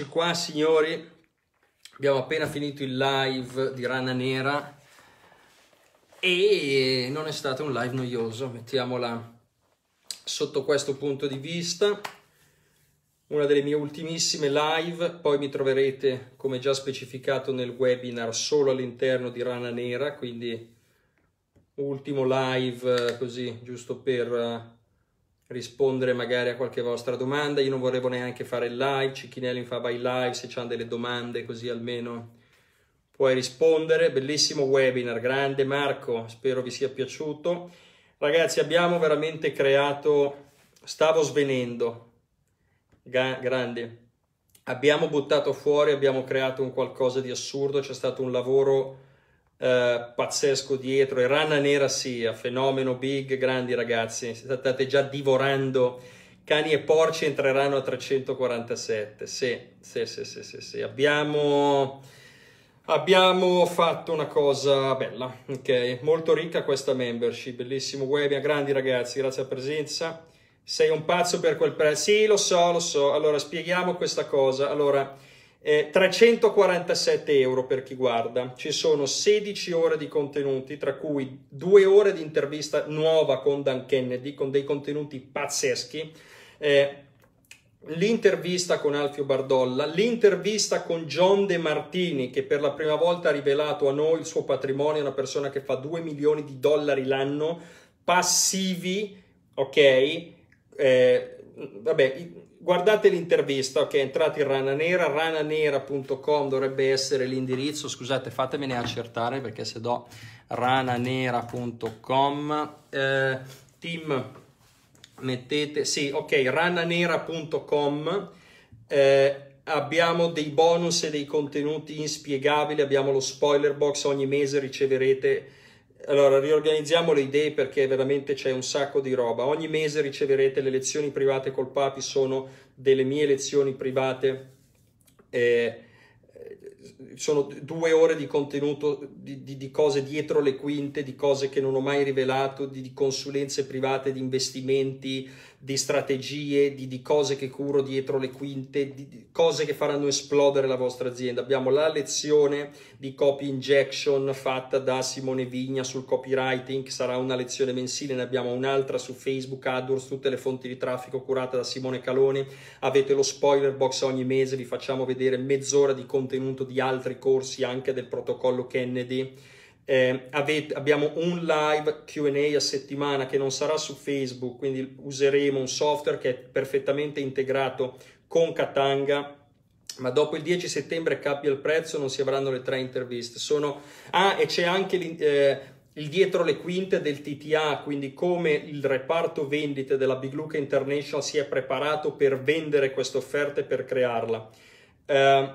E qua, signori, abbiamo appena finito il live di Rana Nera e non è stato un live noioso, mettiamola sotto questo punto di vista. Una delle mie ultimissime live, poi mi troverete, come già specificato nel webinar, solo all'interno di Rana Nera, quindi ultimo live eh, così, giusto per eh, rispondere magari a qualche vostra domanda. Io non volevo neanche fare il live, Cicchinelli fa vai live, se c'hanno delle domande così almeno puoi rispondere. Bellissimo webinar, grande Marco, spero vi sia piaciuto. Ragazzi, abbiamo veramente creato stavo svenendo. Ga- grande. Abbiamo buttato fuori, abbiamo creato un qualcosa di assurdo, c'è stato un lavoro eh, pazzesco dietro e Rana Nera sia, fenomeno big, grandi ragazzi, state già divorando cani e porci entreranno a 347. Sì, sì, sì, sì, sì, sì. Abbiamo, abbiamo fatto una cosa bella, ok? Molto ricca questa membership, bellissimo webinar, grandi ragazzi, grazie alla presenza. Sei un pazzo per quel prezzo? Sì, lo so, lo so. Allora, spieghiamo questa cosa. Allora, eh, 347 euro per chi guarda, ci sono 16 ore di contenuti, tra cui due ore di intervista nuova con Dan Kennedy, con dei contenuti pazzeschi. Eh, l'intervista con Alfio Bardolla, l'intervista con John De Martini, che per la prima volta ha rivelato a noi il suo patrimonio, una persona che fa 2 milioni di dollari l'anno, passivi, ok? Eh, vabbè, guardate l'intervista ok? Entrate in Rana Nera, rananera.com dovrebbe essere l'indirizzo, scusate fatemene accertare perché se do rananera.com, eh, team mettete, sì ok, rananera.com, eh, abbiamo dei bonus e dei contenuti inspiegabili, abbiamo lo spoiler box, ogni mese riceverete allora, riorganizziamo le idee perché veramente c'è un sacco di roba. Ogni mese riceverete le lezioni private col Papi, sono delle mie lezioni private. Eh, sono due ore di contenuto di, di, di, cose dietro le quinte, di cose che non ho mai rivelato, di, di consulenze private, di investimenti, di strategie, di, cose che curo dietro le quinte, di, cose che faranno esplodere la vostra azienda. Abbiamo la lezione di copy injection fatta da Simone Vigna sul copywriting, sarà una lezione mensile, ne abbiamo un'altra su Facebook, AdWords, tutte le fonti di traffico curate da Simone Calone. Avete lo spoiler box ogni mese, vi facciamo vedere mezz'ora di contenuto di altri corsi anche del protocollo Kennedy. Eh, avete, abbiamo un live QA a settimana che non sarà su Facebook, quindi useremo un software che è perfettamente integrato con Katanga. Ma dopo il 10 settembre cambia il prezzo, non si avranno le tre interviste. Sono... Ah, e c'è anche eh, il dietro le quinte del TTA, quindi come il reparto vendite della Big Luca International si è preparato per vendere questa offerta e per crearla. Eh,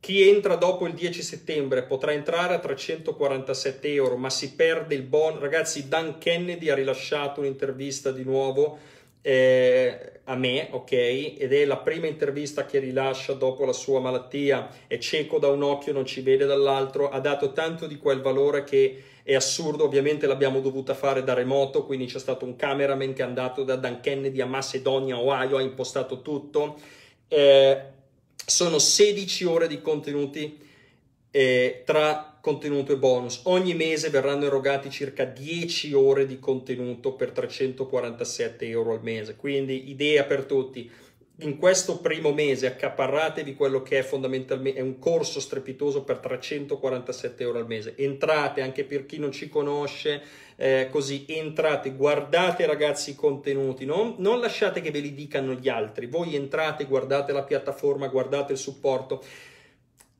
chi entra dopo il 10 settembre potrà entrare a 347 euro, ma si perde il bonus. Ragazzi, Dan Kennedy ha rilasciato un'intervista di nuovo eh, a me, ok? Ed è la prima intervista che rilascia dopo la sua malattia. È cieco da un occhio, non ci vede dall'altro. Ha dato tanto di quel valore che è assurdo. Ovviamente l'abbiamo dovuta fare da remoto, quindi c'è stato un cameraman che è andato da Dan Kennedy a Macedonia, Ohio, ha impostato tutto. Eh, sono 16 ore di contenuti eh, tra contenuto e bonus. Ogni mese verranno erogati circa 10 ore di contenuto per 347 euro al mese. Quindi idea per tutti in questo primo mese accaparratevi quello che è fondamentalmente è un corso strepitoso per 347 euro al mese. Entrate anche per chi non ci conosce, eh, così entrate, guardate ragazzi i contenuti, non, non lasciate che ve li dicano gli altri. Voi entrate, guardate la piattaforma, guardate il supporto.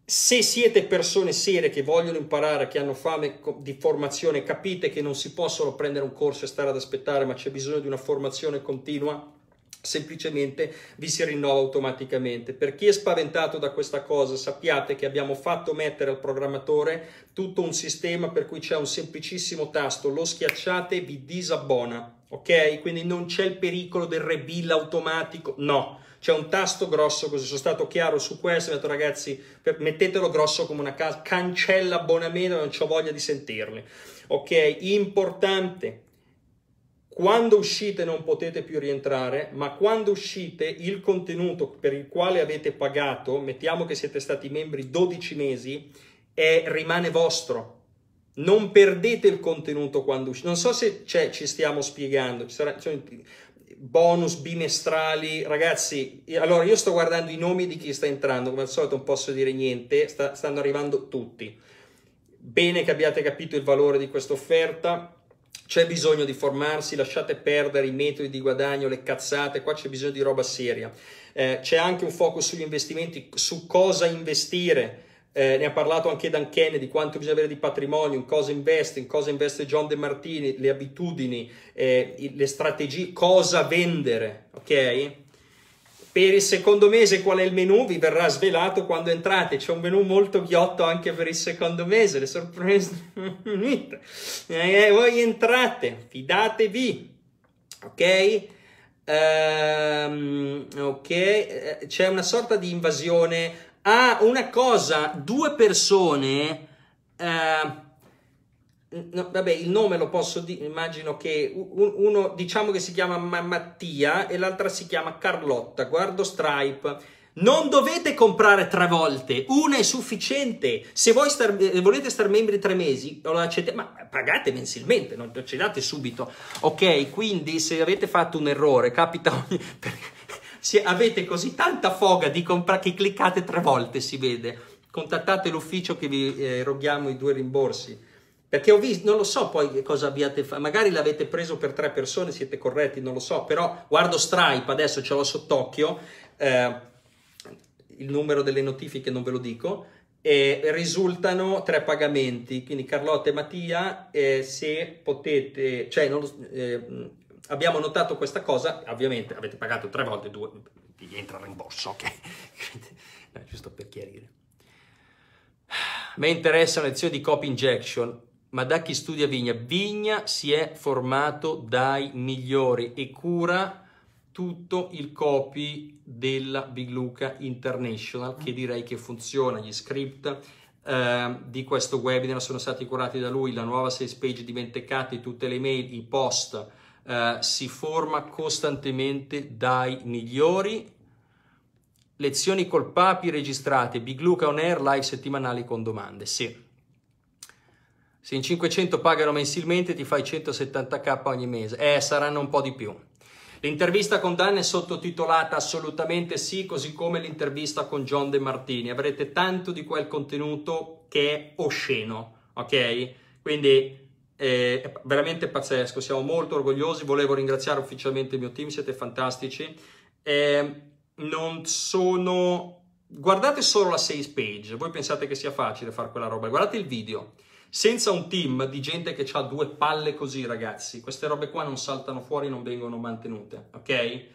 Se siete persone serie che vogliono imparare, che hanno fame di formazione, capite che non si possono prendere un corso e stare ad aspettare, ma c'è bisogno di una formazione continua semplicemente vi si rinnova automaticamente. Per chi è spaventato da questa cosa, sappiate che abbiamo fatto mettere al programmatore tutto un sistema per cui c'è un semplicissimo tasto, lo schiacciate e vi disabbona. Ok? Quindi non c'è il pericolo del rebill automatico, no. C'è un tasto grosso, così sono stato chiaro su questo, ho detto ragazzi, mettetelo grosso come una casa, cancella abbonamento, non ho voglia di sentirli. Ok? Importante, quando uscite non potete più rientrare, ma quando uscite il contenuto per il quale avete pagato, mettiamo che siete stati membri 12 mesi, è, rimane vostro. Non perdete il contenuto quando uscite. Non so se cioè, ci stiamo spiegando, ci sarà, cioè, bonus bimestrali. Ragazzi, allora io sto guardando i nomi di chi sta entrando, come al solito non posso dire niente, sta, stanno arrivando tutti. Bene che abbiate capito il valore di questa offerta. C'è bisogno di formarsi, lasciate perdere i metodi di guadagno, le cazzate, qua c'è bisogno di roba seria. Eh, c'è anche un focus sugli investimenti, su cosa investire. Eh, ne ha parlato anche Dan Kennedy, quanto bisogna avere di patrimonio, in cosa investe, in cosa investe John De Martini, le abitudini, eh, le strategie, cosa vendere, ok? Per il secondo mese qual è il menu? Vi verrà svelato quando entrate. C'è un menu molto ghiotto anche per il secondo mese, le sorprese. eh, voi entrate, fidatevi, ok? Um, ok, eh, c'è una sorta di invasione. Ah, una cosa, due persone... Uh, Mm, no, vabbè, il nome lo posso dire, immagino che uno diciamo che si chiama Mattia e l'altra si chiama Carlotta, guardo Stripe. Non dovete comprare tre volte, una è sufficiente. Se voi star, eh, volete star membri tre mesi, ma pagate mensilmente, non lo accettate subito. Ok, quindi se avete fatto un errore, capita ogni... se avete così tanta foga di comprare che cliccate tre volte, si vede. Contattate l'ufficio che vi eroghiamo eh, i due rimborsi. Perché ho visto, non lo so poi che cosa abbiate fatto, magari l'avete preso per tre persone, siete corretti, non lo so, però guardo Stripe, adesso ce l'ho sott'occhio, eh, il numero delle notifiche non ve lo dico, e risultano tre pagamenti, quindi Carlotta e Mattia, eh, se potete, cioè non, eh, abbiamo notato questa cosa, ovviamente avete pagato tre volte, due, vi entra il rimborso, ok? no, giusto per chiarire. Mi interessano le azioni di copy injection, ma da chi studia Vigna. Vigna si è formato dai migliori e cura tutto il copy della Big Luca International che direi che funziona, gli script eh, di questo webinar sono stati curati da lui, la nuova sales page di Mentecati, tutte le mail, i post, eh, si forma costantemente dai migliori. Lezioni col Papi registrate, Big Luca On Air, live settimanali con domande, sì. Se in 500 pagano mensilmente ti fai 170k ogni mese. Eh, saranno un po' di più. L'intervista con Dan è sottotitolata assolutamente sì, così come l'intervista con John De Martini. Avrete tanto di quel contenuto che è osceno, ok? Quindi eh, è veramente pazzesco, siamo molto orgogliosi. Volevo ringraziare ufficialmente il mio team, siete fantastici. Eh, non sono... Guardate solo la sales page, voi pensate che sia facile fare quella roba, guardate il video. Senza un team di gente che ha due palle così, ragazzi, queste robe qua non saltano fuori, non vengono mantenute, ok? Eh,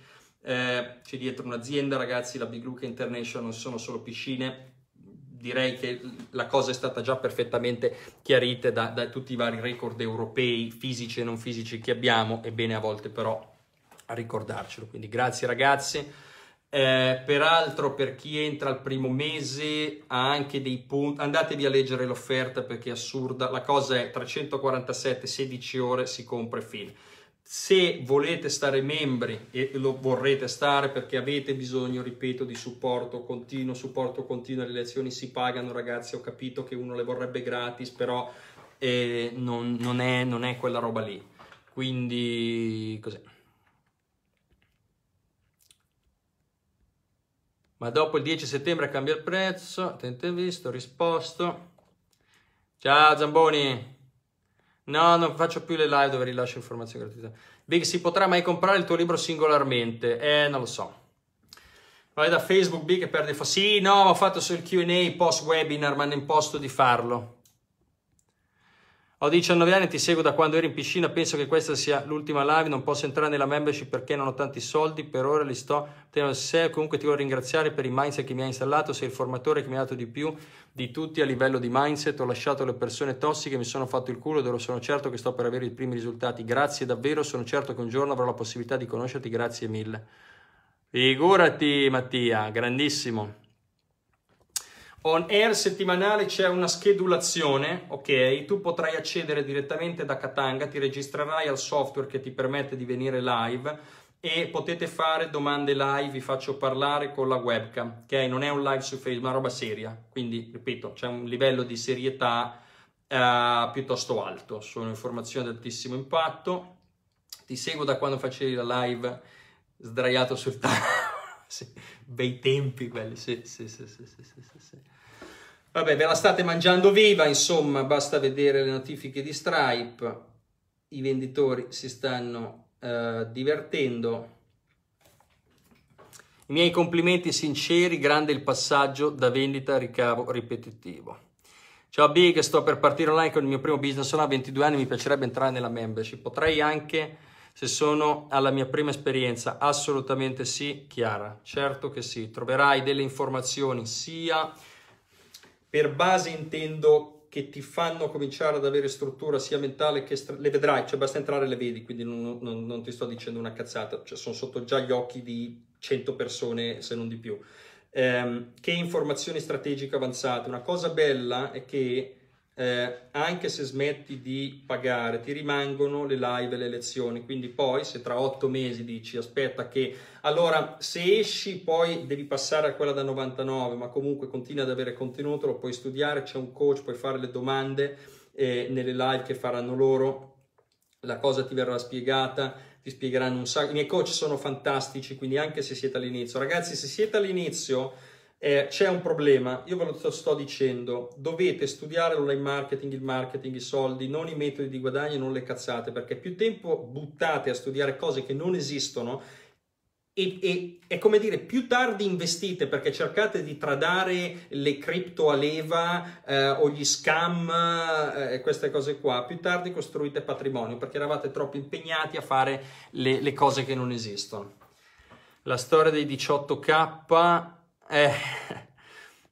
c'è dietro un'azienda, ragazzi, la Big Luca International, non sono solo piscine, direi che la cosa è stata già perfettamente chiarita da, da, tutti i vari record europei, fisici e non fisici che abbiamo, è bene a volte però a ricordarcelo. Quindi grazie ragazzi. Eh, peraltro per chi entra al primo mese ha anche dei punti, andatevi a leggere l'offerta perché è assurda, la cosa è 347, 16 ore si compra e fine. Se volete stare membri e lo vorrete stare perché avete bisogno, ripeto, di supporto continuo, supporto continuo, le lezioni si pagano ragazzi, ho capito che uno le vorrebbe gratis, però eh, non, non, è, non è quella roba lì. Quindi cos'è? ma dopo il 10 settembre cambia il prezzo, attento visto, risposto. Ciao Zamboni, no, non faccio più le live dove rilascio informazioni gratuite. Big, si potrà mai comprare il tuo libro singolarmente? Eh, non lo so. Vai da Facebook, Big, e perdi... Sì, no, ho fatto sul Q&A post webinar, ma non posto di farlo. Ho 19 anni, ti seguo da quando ero in piscina, penso che questa sia l'ultima live, non posso entrare nella membership perché non ho tanti soldi, per ora li sto tenendo sé, comunque ti voglio ringraziare per il mindset che mi hai installato, sei il formatore che mi ha dato di più di tutti a livello di mindset, ho lasciato le persone tossiche, mi sono fatto il culo ed ora sono certo che sto per avere i primi risultati, grazie davvero, sono certo che un giorno avrò la possibilità di conoscerti, grazie mille. Figurati Mattia, grandissimo on air settimanale c'è una schedulazione, ok? Tu potrai accedere direttamente da Katanga, ti registrerai al software che ti permette di venire live e potete fare domande live, vi faccio parlare con la webcam, ok? Non è un live su Facebook, è una roba seria, quindi ripeto, c'è un livello di serietà eh, piuttosto alto, sono informazioni ad altissimo impatto. Ti seguo da quando facevi la live sdraiato sul tavolo. sì. Bei tempi quelli, sì, sì, sì, sì, sì, sì, sì. Vabbè, ve la state mangiando viva, insomma, basta vedere le notifiche di Stripe. I venditori si stanno uh, divertendo. I miei complimenti sinceri, grande il passaggio da vendita a ricavo ripetitivo. Ciao Big, sto per partire online con il mio primo business, sono a 22 anni, mi piacerebbe entrare nella membership. Potrei anche se sono alla mia prima esperienza, assolutamente sì, Chiara, certo che sì. Troverai delle informazioni sia per base intendo che ti fanno cominciare ad avere struttura sia mentale che le vedrai, cioè basta entrare e le vedi, quindi non, non, non ti sto dicendo una cazzata, cioè sono sotto già gli occhi di 100 persone se non di più. Ehm, che informazioni strategiche avanzate. Una cosa bella è che eh, anche se smetti di pagare, ti rimangono le live e le lezioni. Quindi poi se tra otto mesi dici aspetta che allora se esci poi devi passare a quella da 99, ma comunque continui ad avere contenuto, lo puoi studiare, c'è un coach, puoi fare le domande eh, nelle live che faranno loro, la cosa ti verrà spiegata. Ti spiegheranno un sacco. I miei coach sono fantastici, quindi anche se siete all'inizio, ragazzi, se siete all'inizio, eh, c'è un problema, io ve lo sto dicendo, dovete studiare l'online marketing, il marketing, i soldi, non i metodi di guadagno, non le cazzate, perché più tempo buttate a studiare cose che non esistono e, e, è come dire, più tardi investite perché cercate di tradare le cripto a leva eh, o gli scam, eh, queste cose qua, più tardi costruite patrimonio perché eravate troppo impegnati a fare le, le cose che non esistono. La storia dei 18k eh,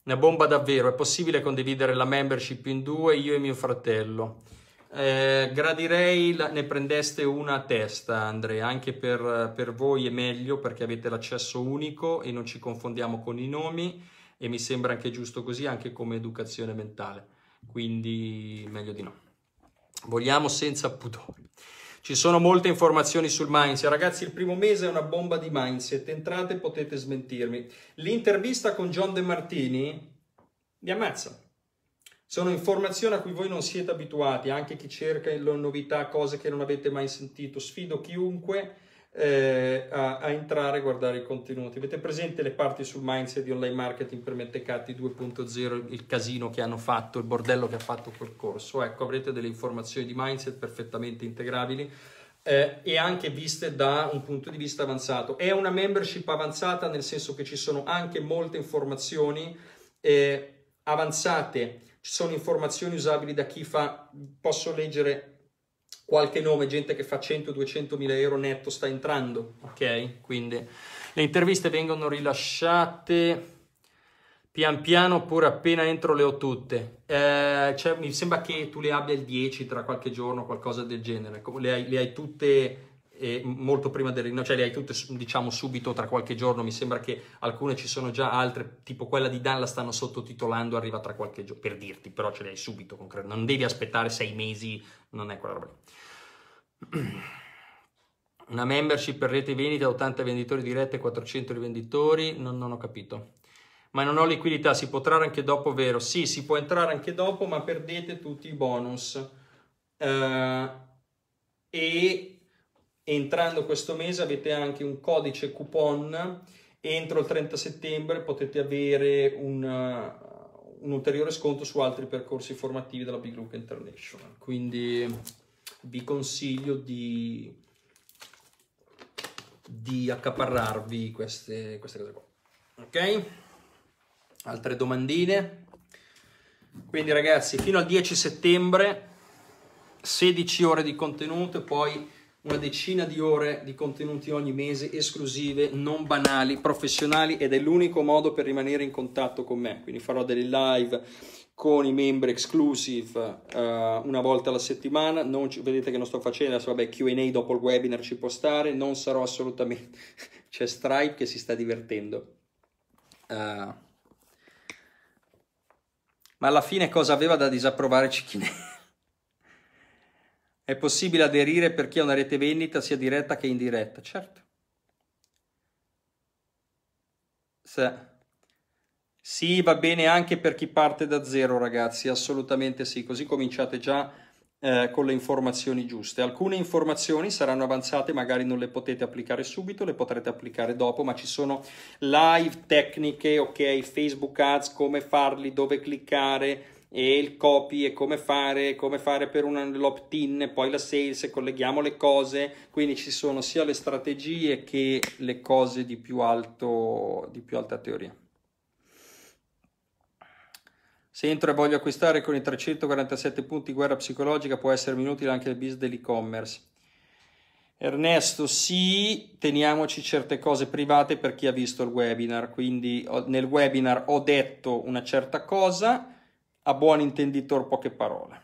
una bomba davvero. È possibile condividere la membership in due, io e mio fratello. Eh, gradirei la, ne prendeste una a testa, Andrea, anche per, per voi è meglio perché avete l'accesso unico e non ci confondiamo con i nomi e mi sembra anche giusto così, anche come educazione mentale. Quindi meglio di no. Vogliamo senza pudore. Ci sono molte informazioni sul mindset. Ragazzi, il primo mese è una bomba di mindset. Entrate, potete smentirmi. L'intervista con John De Martini vi ammazza. Sono informazioni a cui voi non siete abituati, anche chi cerca le novità, cose che non avete mai sentito. Sfido chiunque eh, a, a, entrare e guardare i contenuti. Avete presente le parti sul mindset di online marketing per Mentecatti 2.0, il casino che hanno fatto, il bordello che ha fatto quel corso? Ecco, avrete delle informazioni di mindset perfettamente integrabili. Eh, e anche viste da un punto di vista avanzato. È una membership avanzata nel senso che ci sono anche molte informazioni eh, avanzate, ci sono informazioni usabili da chi fa, posso leggere qualche nome, gente che fa 100-200 mila euro netto sta entrando, ok? Quindi le interviste vengono rilasciate pian piano oppure appena entro le ho tutte. Eh, cioè, mi sembra che tu le abbia il 10 tra qualche giorno, qualcosa del genere. Le hai, le hai tutte eh, molto prima del rinnovo, cioè le hai tutte diciamo subito tra qualche giorno. Mi sembra che alcune ci sono già, altre, tipo quella di Dan, la stanno sottotitolando, arriva tra qualche giorno, per dirti, però ce le hai subito, concreto. Non devi aspettare sei mesi, non è quella roba lì. Una membership per rete vendita, 80 venditori diretti e 400 rivenditori, non, non ho capito. Ma non ho liquidità, si può entrare anche dopo, vero? Sì, si può entrare anche dopo, ma perdete tutti i bonus. Uh, e entrando questo mese avete anche un codice coupon entro il 30 settembre potete avere un, un ulteriore sconto su altri percorsi formativi della Big Group International quindi vi consiglio di, di accaparrarvi queste, queste cose qua. Ok? Altre domandine? Quindi ragazzi, fino al 10 settembre 16 ore di contenuto e poi una decina di ore di contenuti ogni mese esclusive, non banali, professionali ed è l'unico modo per rimanere in contatto con me. Quindi farò delle live con i membri exclusive uh, una volta alla settimana, ci, vedete che non sto facendo, adesso vabbè Q&A dopo il webinar ci può stare, non sarò assolutamente, c'è Stripe che si sta divertendo. Uh, ma alla fine cosa aveva da disapprovare Cicchinè? È possibile aderire per chi ha una rete vendita sia diretta che indiretta, certo. Se sì, va bene anche per chi parte da zero, ragazzi, assolutamente sì, così cominciate già eh, con le informazioni giuste. Alcune informazioni saranno avanzate, magari non le potete applicare subito, le potrete applicare dopo, ma ci sono live tecniche, ok, Facebook Ads, come farli, dove cliccare e il copy e come fare, come fare per l'opt-in, poi la sales, colleghiamo le cose, quindi ci sono sia le strategie che le cose di più, alto, di più alta teoria. Se entro e voglio acquistare con i 347 punti guerra psicologica può essermi inutile anche il business dell'e-commerce. Ernesto, sì, teniamoci certe cose private per chi ha visto il webinar, quindi nel webinar ho detto una certa cosa, a buon intenditor poche parole.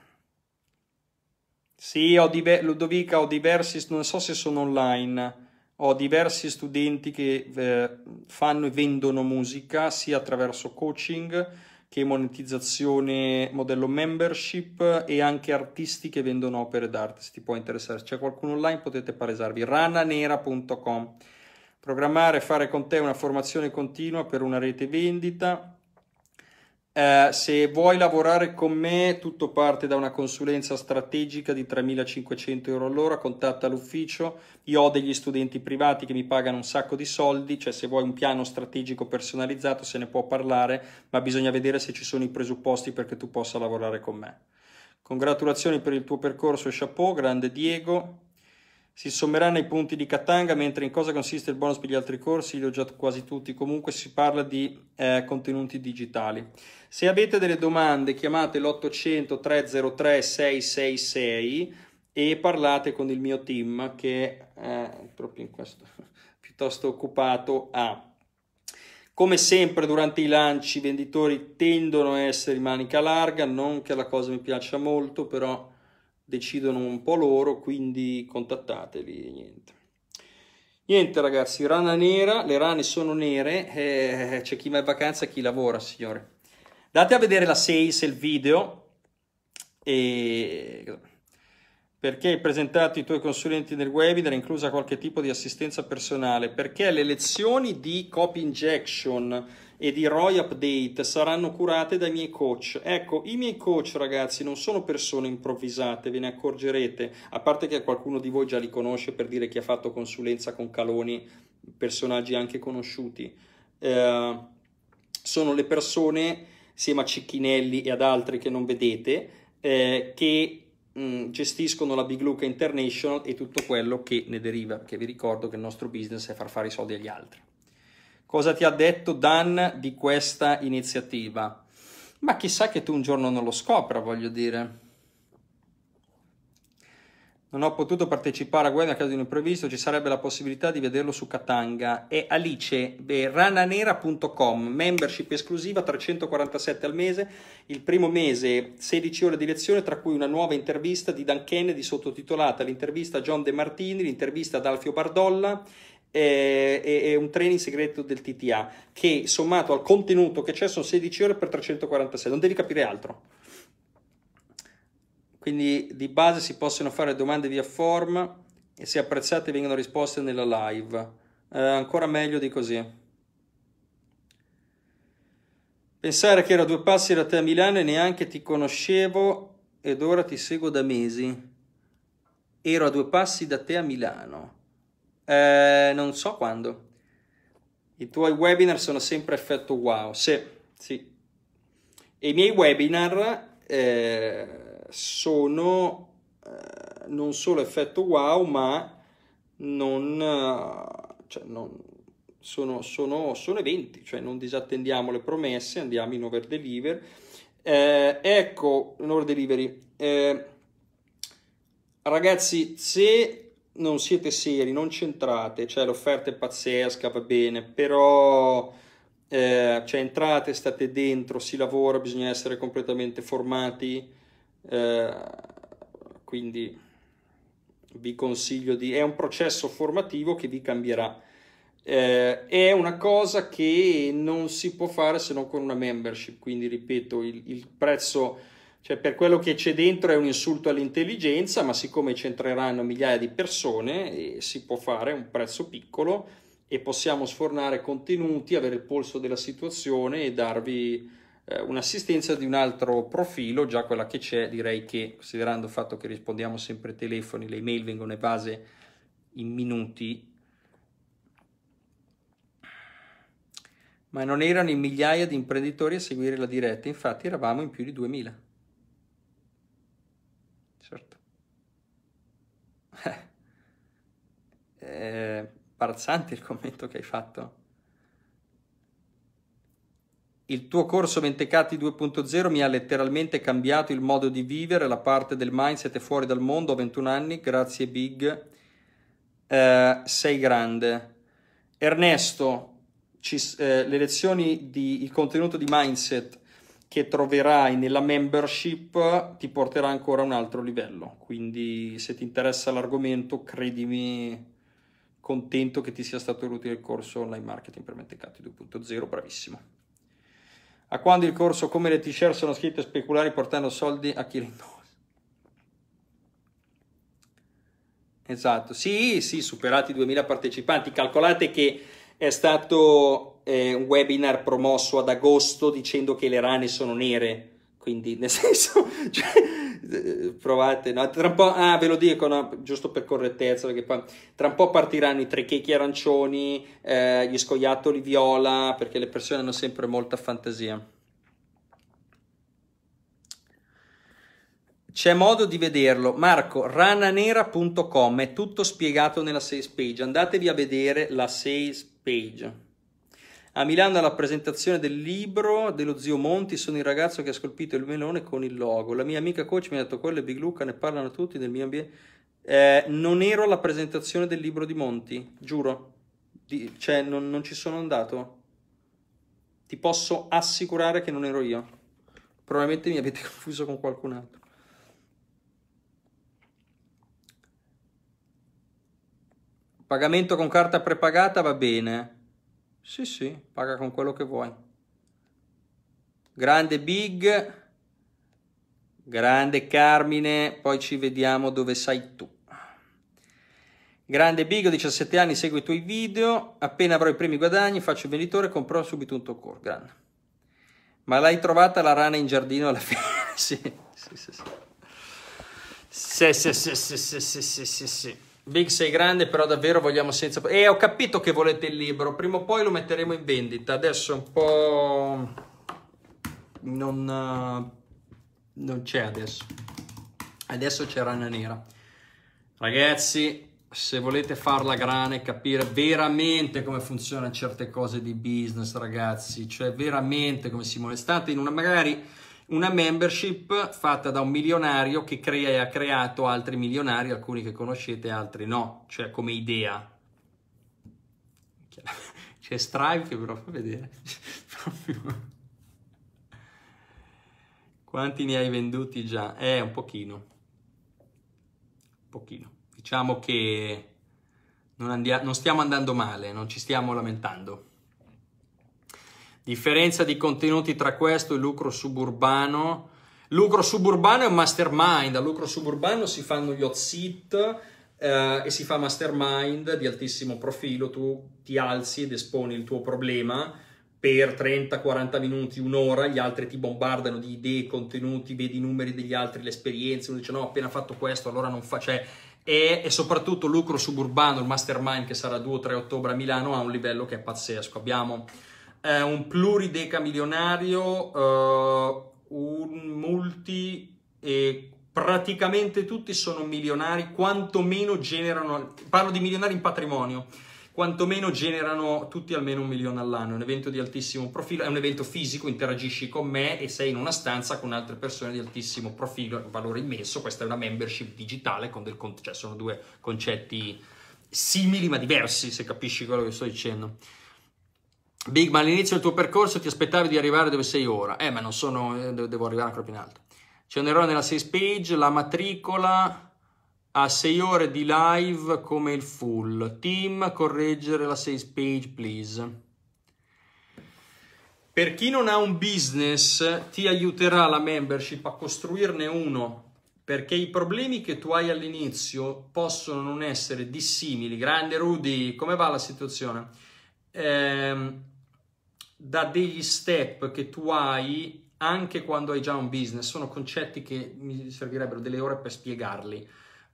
Sì, ho diver- Ludovica, ho diversi, non so se sono online, ho diversi studenti che eh, fanno e vendono musica sia attraverso coaching, che monetizzazione modello membership e anche artisti che vendono opere d'arte, se ti può interessare. Se c'è qualcuno online potete palesarvi rananera.com. Programmare e fare con te una formazione continua per una rete vendita eh, se vuoi lavorare con me, tutto parte da una consulenza strategica di 3.500 euro all'ora, contatta l'ufficio, io ho degli studenti privati che mi pagano un sacco di soldi, cioè se vuoi un piano strategico personalizzato se ne può parlare, ma bisogna vedere se ci sono i presupposti perché tu possa lavorare con me. Congratulazioni per il tuo percorso e chapeau, grande Diego. Si sommeranno i punti di Katanga, mentre in cosa consiste il bonus per gli altri corsi, li ho già quasi tutti, comunque si parla di eh, contenuti digitali. Se avete delle domande chiamate l'800 303 666 e parlate con il mio team che è eh, proprio in questo piuttosto occupato a... Come sempre durante i lanci i venditori tendono a essere in manica larga, non che la cosa mi piaccia molto, però decidono un po' loro, quindi contattateli niente. Niente ragazzi, rana nera, le rane sono nere, eh, c'è chi va in vacanza e chi lavora, signore. Date a vedere la 6 se il video e perché hai presentato i tuoi consulenti nel webinar, inclusa qualche tipo di assistenza personale, perché le lezioni di copy injection e di ROI update saranno curate dai miei coach. Ecco, i miei coach ragazzi non sono persone improvvisate, ve ne accorgerete, a parte che qualcuno di voi già li conosce per dire chi ha fatto consulenza con Caloni, personaggi anche conosciuti. Eh, sono le persone, insieme a Cicchinelli e ad altri che non vedete, eh, che mh, mm, gestiscono la Big Luca International e tutto quello che ne deriva, perché vi ricordo che il nostro business è far fare i soldi agli altri. Cosa ti ha detto Dan di questa iniziativa? Ma chissà che tu un giorno non lo scopra, voglio dire. Non ho potuto partecipare a guerra a caso di un imprevisto, ci sarebbe la possibilità di vederlo su Katanga. È Alice, rananera.com, membership esclusiva 347 al mese, il primo mese 16 ore di lezione, tra cui una nuova intervista di Dan Kennedy sottotitolata l'intervista a John De Martini, l'intervista ad Alfio Bardolla e, e, un training segreto del TTA che sommato al contenuto che c'è sono 16 ore per 346, non devi capire altro. Quindi di base si possono fare domande via form e se apprezzate vengono risposte nella live. Eh, ancora meglio di così. Pensare che ero a due passi da te a Milano e neanche ti conoscevo ed ora ti seguo da mesi. Ero a due passi da te a Milano eh, non so quando. I tuoi webinar sono sempre effetto wow. Sì, sì. E i miei webinar eh, sono eh, non solo effetto wow, ma non, eh, cioè non sono, sono, sono, eventi, cioè non disattendiamo le promesse, andiamo in over deliver. Eh, ecco, in over delivery. Eh, ragazzi, se non siete seri, non centrate, cioè l'offerta è pazzesca, va bene, però eh, cioè, entrate, state dentro, si lavora, bisogna essere completamente formati, eh, quindi vi consiglio di... è un processo formativo che vi cambierà. Eh, è una cosa che non si può fare se non con una membership, quindi ripeto, il, il prezzo cioè, per quello che c'è dentro è un insulto all'intelligenza, ma siccome c'entreranno migliaia di persone, eh, si può fare un prezzo piccolo e possiamo sfornare contenuti, avere il polso della situazione e darvi eh, un'assistenza di un altro profilo, già quella che c'è, direi che considerando il fatto che rispondiamo sempre ai telefoni, le email vengono evase in minuti, ma non erano in migliaia di imprenditori a seguire la diretta, infatti eravamo in più di 2000 certo. È eh, imbarazzante eh, il commento che hai fatto. Il tuo corso Mentecati 2.0 mi ha letteralmente cambiato il modo di vivere, la parte del mindset è fuori dal mondo, ho 21 anni, grazie Big, eh, sei grande. Ernesto, ci, eh, le lezioni di il contenuto di mindset che troverai nella membership ti porterà ancora a un altro livello. Quindi se ti interessa l'argomento, credimi contento che ti sia stato utile il corso online marketing per Mentecatti 2.0, bravissimo. A quando il corso come le t-shirt sono scritte speculari portando soldi a chi rinnovi? Esatto, sì, sì, superati 2000 partecipanti, calcolate che è stato eh, un webinar promosso ad agosto dicendo che le rane sono nere, quindi nel senso, cioè, eh, provate, no? tra un po', ah ve lo dico, no? giusto per correttezza, perché poi, tra un po' partiranno i trichechi arancioni, eh, gli scoiattoli viola, perché le persone hanno sempre molta fantasia. C'è modo di vederlo. Marco, rananera.com è tutto spiegato nella sales page. Andatevi a vedere la sales page Page. A Milano alla presentazione del libro dello zio Monti sono il ragazzo che ha scolpito il melone con il logo. La mia amica coach mi ha detto quello è Big Luca, ne parlano tutti nel mio ambiente. Eh, non ero alla presentazione del libro di Monti, giuro. Di, cioè, non, non ci sono andato. Ti posso assicurare che non ero io. Probabilmente mi avete confuso con qualcun altro. Pagamento con carta prepagata va bene? Sì, sì, paga con quello che vuoi. Grande Big, grande Carmine, poi ci vediamo dove sei tu. Grande Big, 17 anni, seguo i tuoi video, appena avrò i primi guadagni faccio il venditore e comprerò subito un tuo core, grande. Ma l'hai trovata la rana in giardino alla fine? sì, sì, sì, sì. Sì, sì, sì, sì, sì, sì, sì, sì. Big sei grande, però davvero vogliamo senza... E eh, ho capito che volete il libro, prima o poi lo metteremo in vendita. Adesso un po'... Non... Eh, non c'è adesso. Adesso c'è Rana Nera. Ragazzi, se volete farla grana e capire veramente come funzionano certe cose di business, ragazzi, cioè veramente come si muove, state in una magari una membership fatta da un milionario che crea e ha creato altri milionari, alcuni che conoscete, altri no, cioè come idea. C'è Stripe che ve lo fa vedere. Quanti ne hai venduti già? Eh, un pochino. Un pochino. Diciamo che non, andia- non stiamo andando male, non ci stiamo lamentando. Differenza di contenuti tra questo e lucro suburbano. Lucro suburbano è un mastermind, a lucro suburbano si fanno yacht sit eh, e si fa mastermind di altissimo profilo, tu ti alzi ed esponi il tuo problema per 30-40 minuti, un'ora, gli altri ti bombardano di idee, contenuti, vedi i numeri degli altri, le esperienze, uno dice no, ho appena fatto questo, allora non fa, cioè, e, e, soprattutto lucro suburbano, il mastermind che sarà 2-3 ottobre a Milano, ha un livello che è pazzesco. Abbiamo eh, un pluridecamilionario, eh, un multi e praticamente tutti sono milionari, quantomeno generano, parlo di milionari in patrimonio, quantomeno generano tutti almeno un milione all'anno, è un evento di altissimo profilo, è un evento fisico, interagisci con me e sei in una stanza con altre persone di altissimo profilo, valore immenso, questa è una membership digitale con del cioè sono due concetti simili ma diversi se capisci quello che sto dicendo. Big, ma all'inizio del tuo percorso ti aspettavi di arrivare dove sei ora. Eh, ma non sono, eh, devo arrivare ancora più in alto. C'è un errore nella sales page, la matricola a 6 ore di live come il full. Team, correggere la sales page, please. Per chi non ha un business, ti aiuterà la membership a costruirne uno perché i problemi che tu hai all'inizio possono non essere dissimili. Grande Rudy, come va la situazione? ehm, da degli step che tu hai anche quando hai già un business. Sono concetti che mi servirebbero delle ore per spiegarli.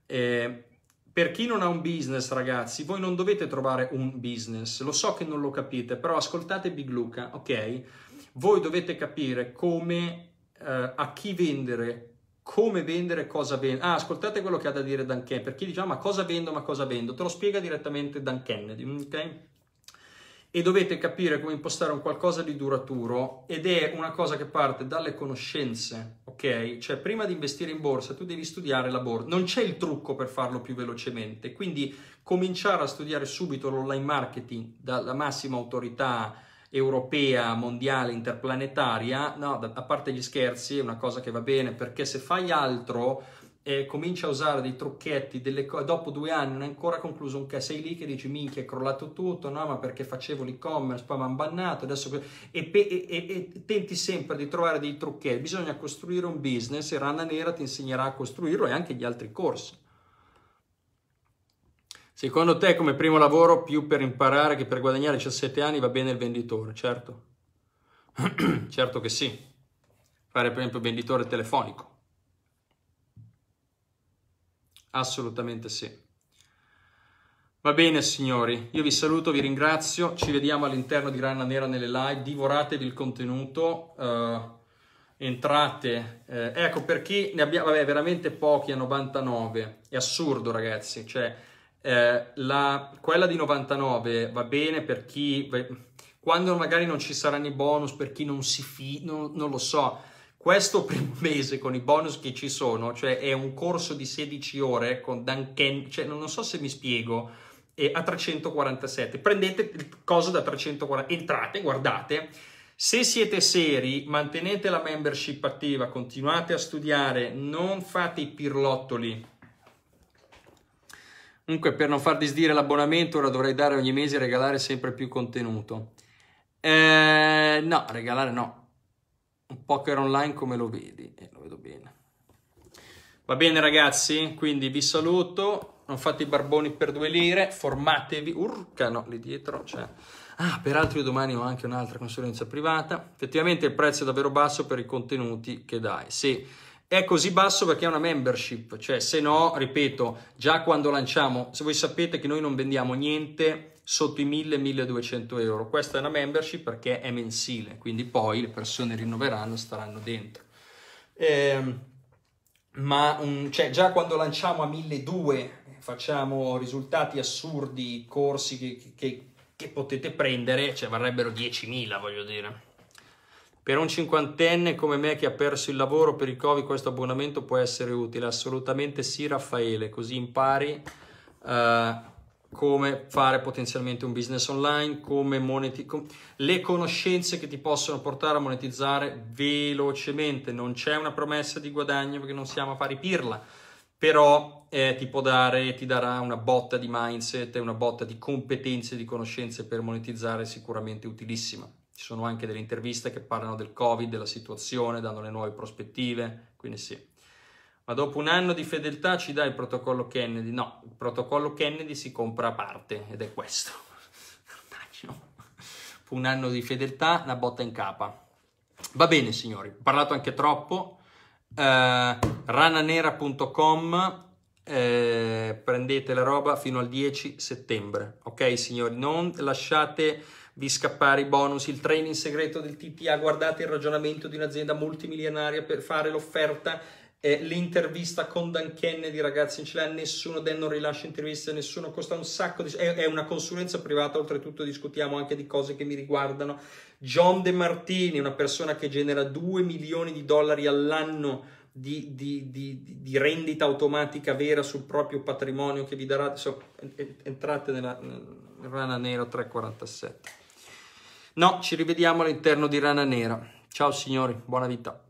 Eh, per chi non ha un business, ragazzi, voi non dovete trovare un business. Lo so che non lo capite, però ascoltate Big Luca, ok? Voi dovete capire come eh, a chi vendere, come vendere, cosa vendere. Ah, ascoltate quello che ha da dire Dan Ken. Per chi dice, ah, ma cosa vendo, ma cosa vendo? Te lo spiega direttamente Dan Kennedy, ok? e dovete capire come impostare un qualcosa di duraturo ed è una cosa che parte dalle conoscenze, ok? Cioè prima di investire in borsa tu devi studiare la borsa, non c'è il trucco per farlo più velocemente, quindi cominciare a studiare subito l'online marketing dalla massima autorità europea, mondiale, interplanetaria, no, a parte gli scherzi, è una cosa che va bene perché se fai altro eh, cominci a usare dei trucchetti, delle co- dopo due anni non hai ancora concluso un caso, sei lì che dici minchia è crollato tutto, no ma perché facevo l'e-commerce, poi mi hanno bannato, adesso... E, pe- e-, e-, e, tenti sempre di trovare dei trucchetti, bisogna costruire un business e Rana Nera ti insegnerà a costruirlo e anche gli altri corsi. Secondo te come primo lavoro più per imparare che per guadagnare 17 anni va bene il venditore? Certo, certo che sì, fare per esempio venditore telefonico Assolutamente sì. Va bene signori, io vi saluto, vi ringrazio, ci vediamo all'interno di Rana Nera nelle live, divoratevi il contenuto, eh, entrate, eh, ecco per chi ne abbiamo, vabbè veramente pochi a 99, è assurdo ragazzi, cioè eh, la, quella di 99 va bene per chi, quando magari non ci saranno i bonus, per chi non si fida, non, non lo so, questo primo mese con i bonus che ci sono, cioè è un corso di 16 ore con Dan Ken, cioè non so se mi spiego, è a 347. Prendete il coso da 340, entrate, guardate. Se siete seri, mantenete la membership attiva, continuate a studiare, non fate i pirlottoli. Comunque, per non far disdire l'abbonamento, ora dovrei dare ogni mese e regalare sempre più contenuto. Eh, no, regalare no, un poker online come lo vedi? E eh, lo vedo bene. Va bene ragazzi, quindi vi saluto, non fate i barboni per due lire, formatevi, urca no lì dietro cioè. Ah, peraltro io domani ho anche un'altra consulenza privata. Effettivamente il prezzo è davvero basso per i contenuti che dai. Sì, è così basso perché è una membership, cioè se no, ripeto, già quando lanciamo, se voi sapete che noi non vendiamo niente sotto i 1000-1200 euro, questa è una membership perché è mensile, quindi poi le persone rinnoveranno, staranno dentro. Eh, ma un, cioè, già quando lanciamo a 1200 facciamo risultati assurdi, corsi che, che, che potete prendere, cioè varrebbero 10.000 voglio dire. Per un cinquantenne come me che ha perso il lavoro per il Covid questo abbonamento può essere utile, assolutamente sì Raffaele, così impari uh, come fare potenzialmente un business online, come monetizzare, com le conoscenze che ti possono portare a monetizzare velocemente, non c'è una promessa di guadagno perché non siamo a fare pirla, però eh, ti può dare, ti darà una botta di mindset una botta di competenze e di conoscenze per monetizzare sicuramente utilissima. Ci sono anche delle interviste che parlano del Covid, della situazione, danno le nuove prospettive, quindi sì. Ma dopo un anno di fedeltà ci dai il protocollo Kennedy? No, il protocollo Kennedy si compra a parte ed è questo. un anno di fedeltà, una botta in capa. Va bene signori, ho parlato anche troppo. Eh, rananera.com eh, prendete la roba fino al 10 settembre, ok signori? Non lasciate vi scappare i bonus, il training segreto del TTA, guardate il ragionamento di un'azienda multimilionaria per fare l'offerta, eh, l'intervista con Dan Kennedy, ragazzi, non ce l'ha nessuno, Dan non rilascia interviste, nessuno, costa un sacco di... È, è una consulenza privata, oltretutto discutiamo anche di cose che mi riguardano. John De Martini, una persona che genera 2 milioni di dollari all'anno di, di, di, di, rendita automatica vera sul proprio patrimonio che vi darà. So, entrate nella, nella rana nera 347. No, ci rivediamo all'interno di Rana Nera. Ciao signori, buona vita.